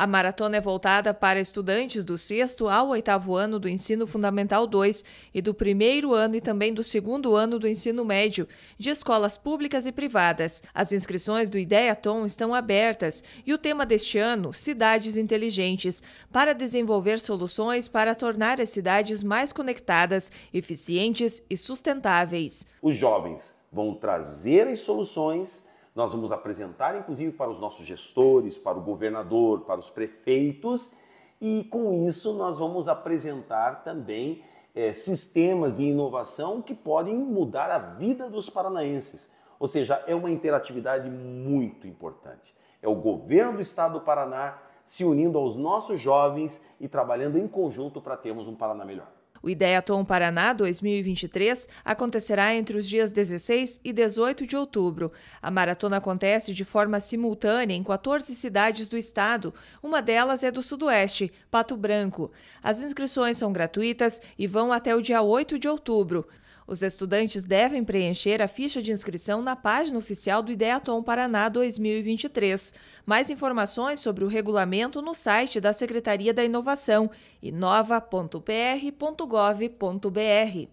A maratona é voltada para estudantes do sexto ao oitavo ano do ensino fundamental 2 e do primeiro ano e também do segundo ano do ensino médio, de escolas públicas e privadas. As inscrições do Ideaton estão abertas e o tema deste ano, Cidades Inteligentes, para desenvolver soluções para tornar as cidades mais conectadas, eficientes e sustentáveis. Os jovens vão trazer as soluções nós vamos apresentar, inclusive, para os nossos gestores, para o governador, para os prefeitos, e com isso nós vamos apresentar também é, sistemas de inovação que podem mudar a vida dos paranaenses. Ou seja, é uma interatividade muito importante. É o governo do estado do Paraná se unindo aos nossos jovens e trabalhando em conjunto para termos um Paraná melhor. O Ideatom Paraná 2023 acontecerá entre os dias 16 e 18 de outubro. A maratona acontece de forma simultânea em 14 cidades do estado. Uma delas é do Sudoeste, Pato Branco. As inscrições são gratuitas e vão até o dia 8 de outubro. Os estudantes devem preencher a ficha de inscrição na página oficial do Ideatom Paraná 2023. Mais informações sobre o regulamento no site da Secretaria da Inovação, inova.pr.gov www.gov.br